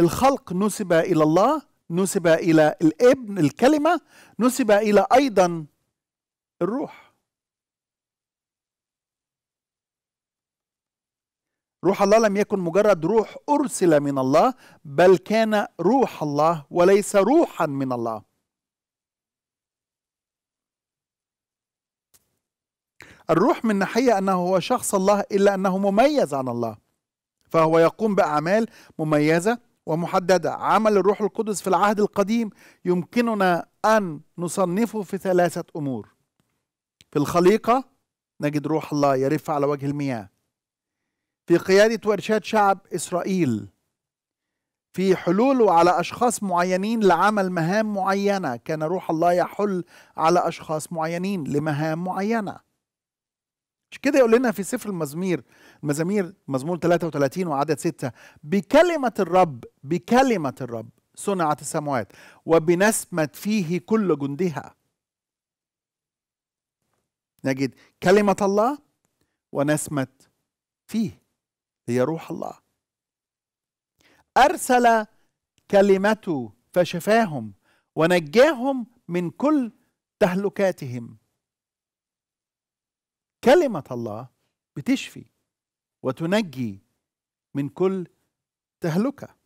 الخلق نسب الى الله نسب الى الابن الكلمه نسب الى ايضا الروح روح الله لم يكن مجرد روح أرسل من الله بل كان روح الله وليس روحا من الله الروح من ناحية أنه هو شخص الله إلا أنه مميز عن الله فهو يقوم بأعمال مميزة ومحددة عمل الروح القدس في العهد القديم يمكننا أن نصنفه في ثلاثة أمور في الخليقة نجد روح الله يرف على وجه المياه في قيادة وإرشاد شعب إسرائيل في حلوله على أشخاص معينين لعمل مهام معينة كان روح الله يحل على أشخاص معينين لمهام معينة مش كده يقول لنا في سفر المزمير المزامير مزمور 33 وعدد 6 بكلمة الرب بكلمة الرب صنعت السماوات وبنسمت فيه كل جندها نجد كلمة الله ونسمة فيه هي روح الله أرسل كلمته فشفاهم ونجاهم من كل تهلكاتهم كلمة الله بتشفي وتنجي من كل تهلكة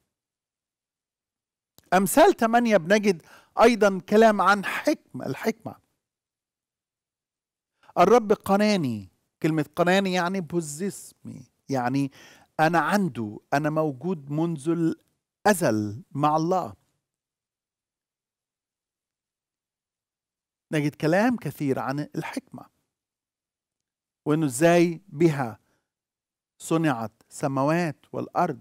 أمثال ثمانية بنجد أيضا كلام عن حكمة الحكمة الرب قناني كلمة قناني يعني بوزيسمي يعني أنا عنده أنا موجود منذ الأزل مع الله نجد كلام كثير عن الحكمة وأنه إزاي بها صنعت سماوات والأرض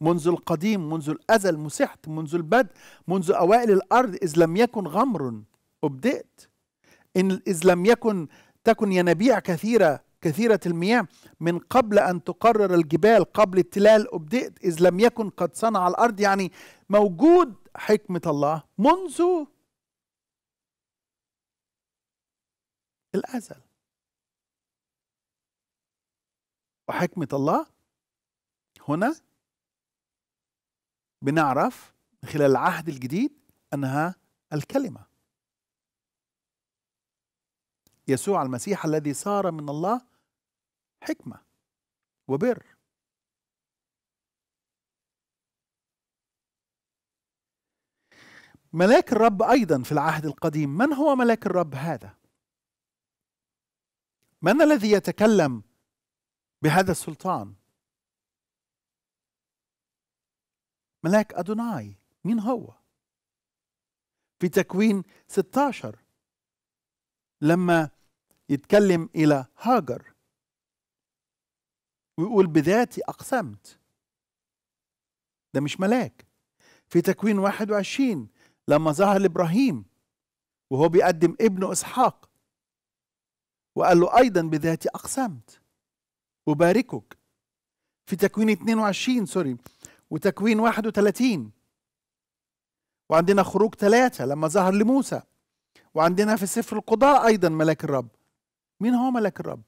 منذ القديم منذ الأزل مسحت منذ البدء منذ أوائل الأرض إذ لم يكن غمر أبدأت إن إذ لم يكن تكن ينابيع كثيرة كثيرة المياه من قبل أن تقرر الجبال قبل التلال أبدئت إذ لم يكن قد صنع الأرض يعني موجود حكمة الله منذ الأزل وحكمة الله هنا بنعرف خلال العهد الجديد أنها الكلمة يسوع المسيح الذي صار من الله حكمة وبر ملاك الرب أيضا في العهد القديم من هو ملاك الرب هذا؟ من الذي يتكلم بهذا السلطان؟ ملاك أدوناي مين هو؟ في تكوين 16 لما يتكلم إلى هاجر ويقول بذاتي أقسمت ده مش ملاك في تكوين 21 لما ظهر لإبراهيم وهو بيقدم ابنه إسحاق وقال له أيضا بذاتي أقسمت أباركك في تكوين 22 سوري وتكوين 31 وعندنا خروج ثلاثة لما ظهر لموسى وعندنا في سفر القضاء أيضا ملاك الرب مين هو ملاك الرب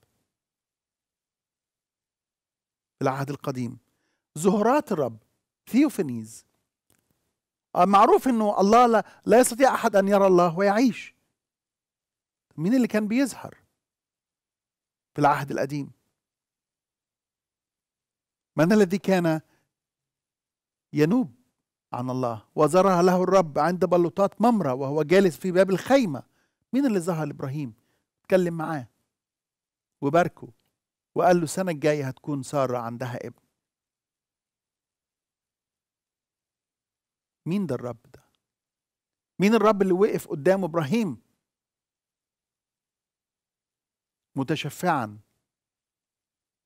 العهد القديم زهرات الرب ثيوفينيز آه، معروف انه الله لا, لا يستطيع احد ان يرى الله ويعيش مين اللي كان بيظهر في العهد القديم من الذي كان ينوب عن الله وزرع له الرب عند بلوطات ممرة وهو جالس في باب الخيمة مين اللي ظهر لإبراهيم اتكلم معاه وباركه وقال له السنة الجاية هتكون سارة عندها ابن مين ده الرب ده مين الرب اللي وقف قدام إبراهيم متشفعا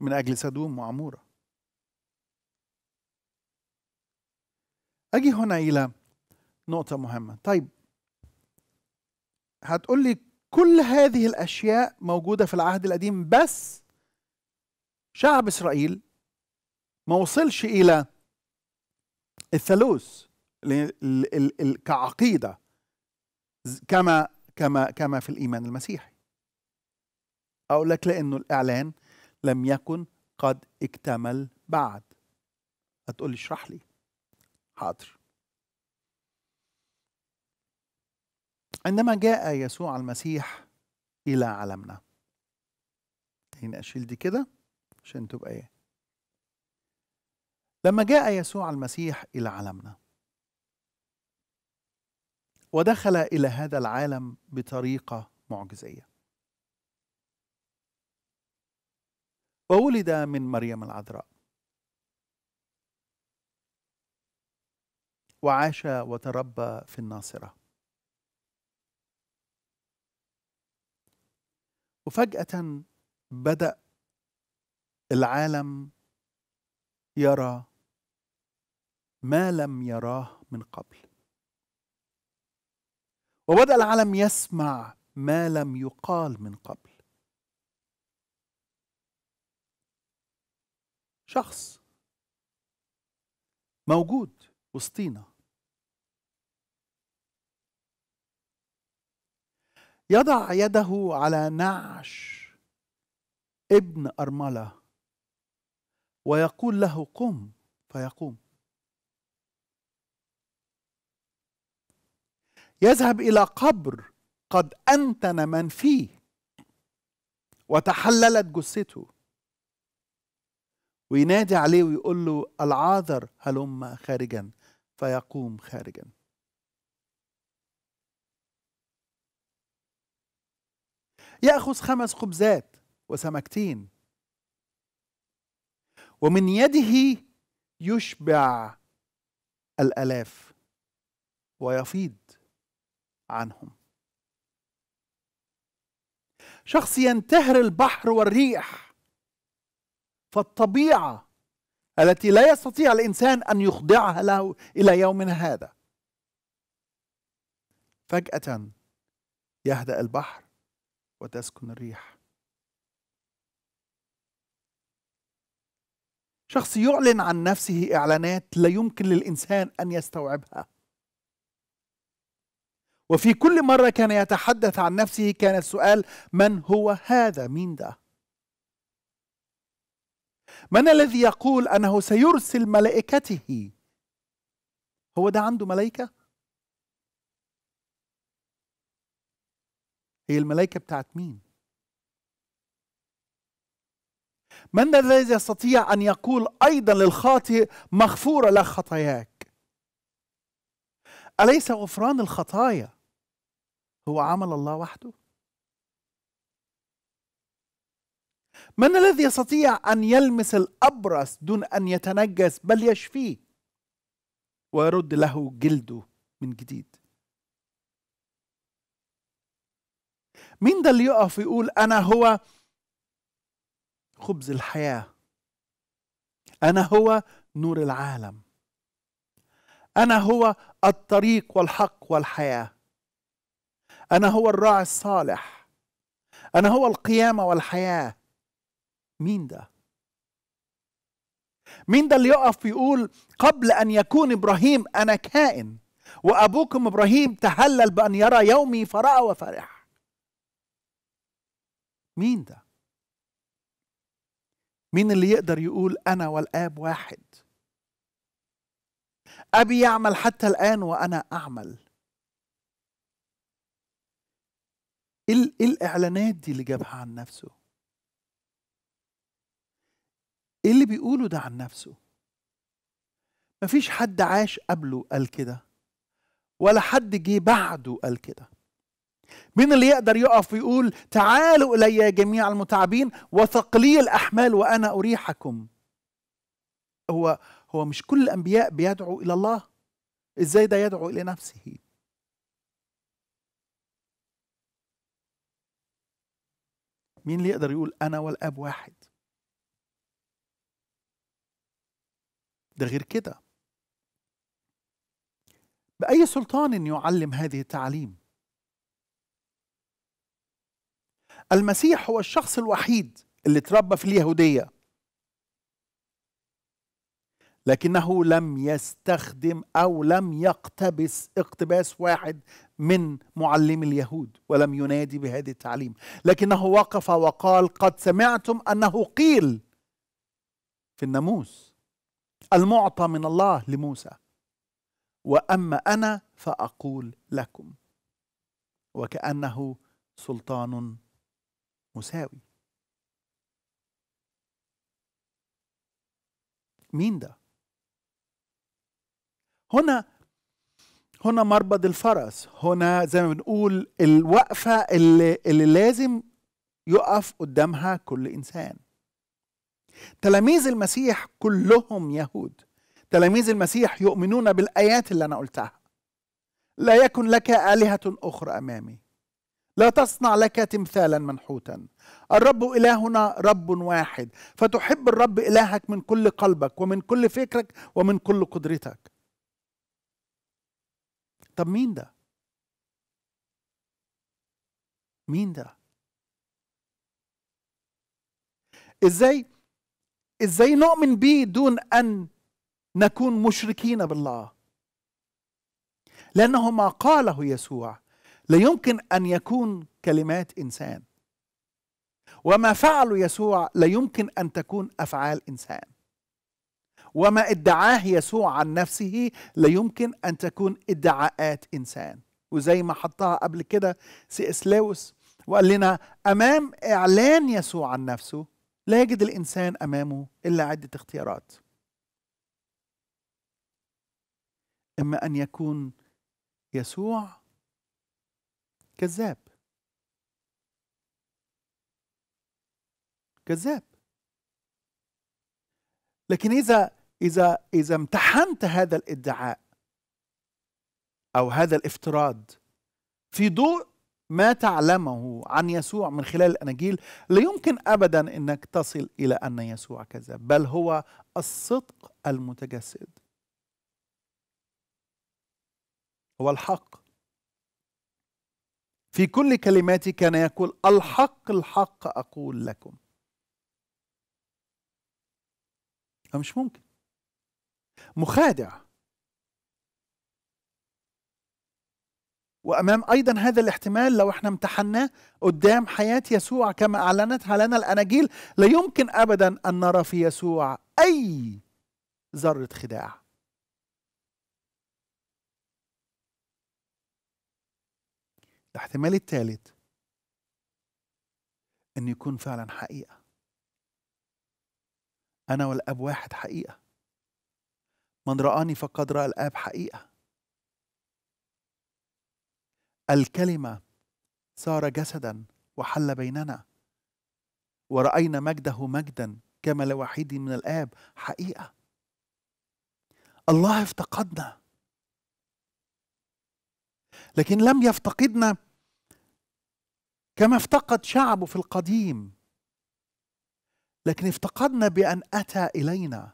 من أجل سدوم وعمورة أجي هنا إلى نقطة مهمة طيب هتقول لي كل هذه الأشياء موجودة في العهد القديم بس شعب إسرائيل ما وصلش إلى الثالوث كعقيدة كما كما كما في الإيمان المسيحي أقول لك لأنه الإعلان لم يكن قد اكتمل بعد هتقول لي اشرح لي حاضر عندما جاء يسوع المسيح إلى عالمنا هنا أشيل دي كده عشان تبقى ايه لما جاء يسوع المسيح الى عالمنا ودخل الى هذا العالم بطريقه معجزيه وولد من مريم العذراء وعاش وتربى في الناصره وفجاه بدا العالم يرى ما لم يراه من قبل وبدا العالم يسمع ما لم يقال من قبل شخص موجود وسطينا يضع يده على نعش ابن أرملة ويقول له قم فيقوم يذهب الى قبر قد انتن من فيه وتحللت جثته وينادي عليه ويقول له العاذر هلم خارجا فيقوم خارجا ياخذ خمس خبزات وسمكتين ومن يده يشبع الالاف ويفيض عنهم شخص ينتهر البحر والريح فالطبيعه التي لا يستطيع الانسان ان يخضعها له الى يومنا هذا فجاه يهدا البحر وتسكن الريح شخص يعلن عن نفسه اعلانات لا يمكن للانسان ان يستوعبها وفي كل مره كان يتحدث عن نفسه كان السؤال من هو هذا مين ده من الذي يقول انه سيرسل ملائكته هو ده عنده ملائكه هي الملائكه بتاعت مين من الذي يستطيع ان يقول ايضا للخاطئ مغفوره لك خطاياك اليس غفران الخطايا هو عمل الله وحده من الذي يستطيع ان يلمس الابرص دون ان يتنجس بل يشفيه ويرد له جلده من جديد مين ده اللي يقف ويقول انا هو خبز الحياه انا هو نور العالم انا هو الطريق والحق والحياه انا هو الراعي الصالح انا هو القيامه والحياه مين ده مين ده اللي يقف يقول قبل ان يكون ابراهيم انا كائن وابوكم ابراهيم تهلل بان يرى يومي فراى وفرح مين ده مين اللي يقدر يقول أنا والآب واحد أبي يعمل حتى الآن وأنا أعمل إيه, إيه الإعلانات دي اللي جابها عن نفسه إيه اللي بيقوله ده عن نفسه مفيش حد عاش قبله قال كده ولا حد جه بعده قال كده مين اللي يقدر يقف ويقول تعالوا الي يا جميع المتعبين وثقلي الاحمال وانا اريحكم هو هو مش كل الانبياء بيدعوا الى الله ازاي ده يدعو الى نفسه مين اللي يقدر يقول انا والاب واحد ده غير كده باي سلطان يعلم هذه التعاليم المسيح هو الشخص الوحيد اللي تربى في اليهودية لكنه لم يستخدم أو لم يقتبس اقتباس واحد من معلم اليهود ولم ينادي بهذا التعليم لكنه وقف وقال قد سمعتم أنه قيل في الناموس المعطى من الله لموسى واما انا فاقول لكم وكانه سلطان مساوي مين ده هنا هنا مربض الفرس هنا زي ما بنقول الوقفة اللي, اللي لازم يقف قدامها كل إنسان تلاميذ المسيح كلهم يهود تلاميذ المسيح يؤمنون بالآيات اللي أنا قلتها لا يكن لك آلهة أخرى أمامي لا تصنع لك تمثالا منحوتا الرب إلهنا رب واحد فتحب الرب إلهك من كل قلبك ومن كل فكرك ومن كل قدرتك طب مين ده مين ده ازاي ازاي نؤمن به دون ان نكون مشركين بالله لانه ما قاله يسوع لا يمكن ان يكون كلمات انسان وما فعله يسوع لا يمكن ان تكون افعال انسان وما ادعاه يسوع عن نفسه لا يمكن ان تكون ادعاءات انسان وزي ما حطها قبل كده سي لويس وقال لنا امام اعلان يسوع عن نفسه لا يجد الانسان امامه الا عده اختيارات اما ان يكون يسوع كذاب كذاب لكن إذا إذا إذا امتحنت هذا الادعاء أو هذا الافتراض في ضوء ما تعلمه عن يسوع من خلال الأناجيل لا يمكن أبدا أنك تصل إلى أن يسوع كذاب بل هو الصدق المتجسد هو الحق في كل كلماتي كان يقول الحق الحق أقول لكم مش ممكن مخادع وامام ايضا هذا الاحتمال لو احنا امتحناه قدام حياه يسوع كما اعلنتها لنا الاناجيل لا يمكن ابدا ان نرى في يسوع اي ذره خداع الاحتمال الثالث أن يكون فعلا حقيقة أنا والأب واحد حقيقة من رآني فقد رأى الآب حقيقة الكلمة صار جسدا وحل بيننا ورأينا مجده مجدا كما لوحيد من الآب حقيقة الله افتقدنا لكن لم يفتقدنا كما افتقد شعبه في القديم لكن افتقدنا بأن أتى إلينا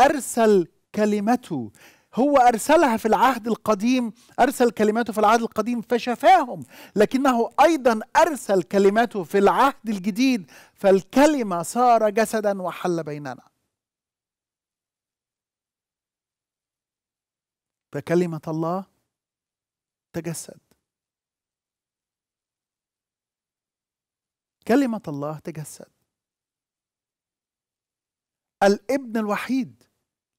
أرسل كلمته هو أرسلها في العهد القديم أرسل كلمته في العهد القديم فشفاهم لكنه أيضا أرسل كلمته في العهد الجديد فالكلمة صار جسدا وحل بيننا فكلمة الله تجسد كلمة الله تجسد الابن الوحيد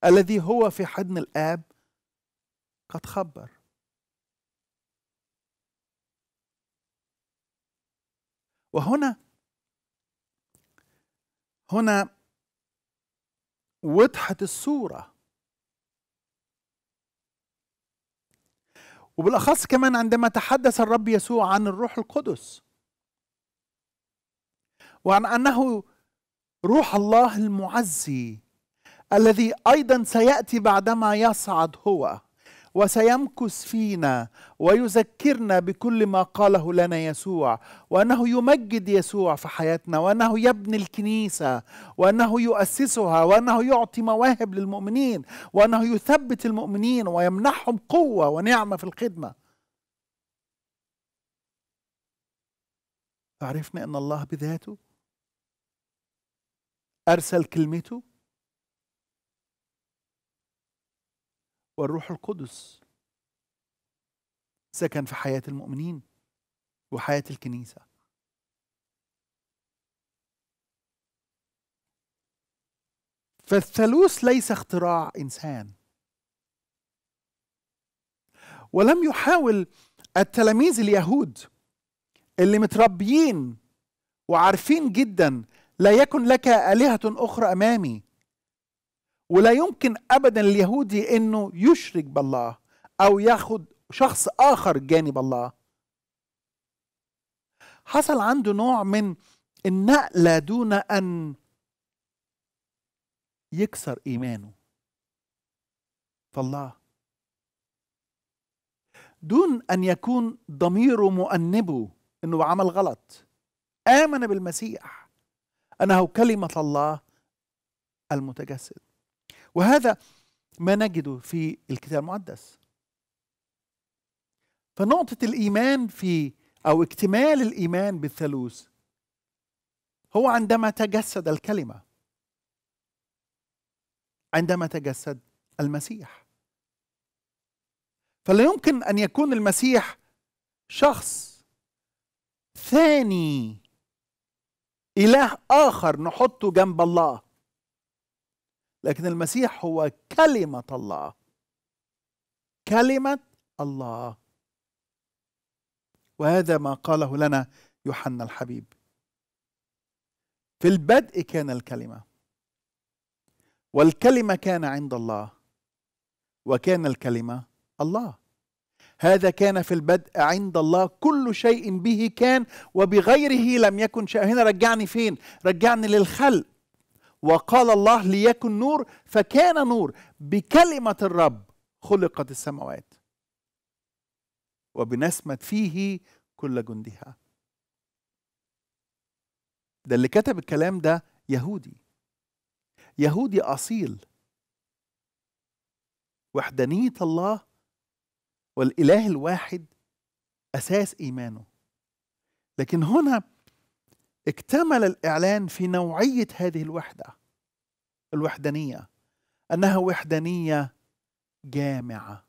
الذي هو في حضن الآب قد خبر وهنا هنا وضحت الصورة وبالاخص كمان عندما تحدث الرب يسوع عن الروح القدس وعن انه روح الله المعزي الذي ايضا سياتي بعدما يصعد هو وسيمكث فينا ويذكرنا بكل ما قاله لنا يسوع وانه يمجد يسوع في حياتنا وانه يبني الكنيسه وانه يؤسسها وانه يعطي مواهب للمؤمنين وانه يثبت المؤمنين ويمنحهم قوه ونعمه في الخدمه تعرفنا ان الله بذاته ارسل كلمته والروح القدس سكن في حياة المؤمنين وحياة الكنيسة فالثالوث ليس اختراع إنسان ولم يحاول التلاميذ اليهود اللي متربيين وعارفين جدا لا يكن لك آلهة أخرى أمامي ولا يمكن ابدا اليهودي انه يشرك بالله او ياخد شخص اخر جانب الله حصل عنده نوع من النقله دون ان يكسر ايمانه فالله دون ان يكون ضميره مؤنبه انه عمل غلط امن بالمسيح انه كلمه الله المتجسد وهذا ما نجده في الكتاب المقدس فنقطة الإيمان في أو اكتمال الإيمان بالثالوث هو عندما تجسد الكلمة عندما تجسد المسيح فلا يمكن أن يكون المسيح شخص ثاني إله آخر نحطه جنب الله لكن المسيح هو كلمة الله كلمة الله وهذا ما قاله لنا يوحنا الحبيب في البدء كان الكلمة والكلمة كان عند الله وكان الكلمة الله هذا كان في البدء عند الله كل شيء به كان وبغيره لم يكن شيء هنا رجعني فين رجعني للخلق وقال الله ليكن نور فكان نور بكلمة الرب خلقت السماوات وبنسمت فيه كل جندها ده اللي كتب الكلام ده يهودي يهودي أصيل وحدانية الله والإله الواحد أساس إيمانه لكن هنا اكتمل الإعلان في نوعية هذه الوحدة الوحدانية أنها وحدانية جامعة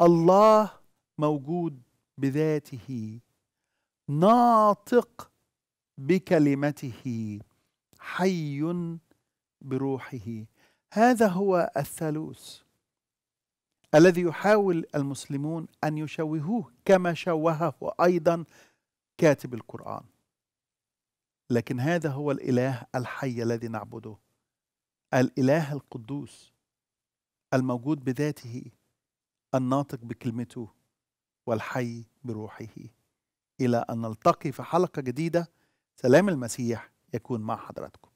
الله موجود بذاته ناطق بكلمته حي بروحه هذا هو الثالوث الذي يحاول المسلمون ان يشوهوه كما شوهه ايضا كاتب القران لكن هذا هو الإله الحي الذي نعبده الإله القدوس الموجود بذاته الناطق بكلمته والحي بروحه إلى أن نلتقي في حلقة جديدة سلام المسيح يكون مع حضراتكم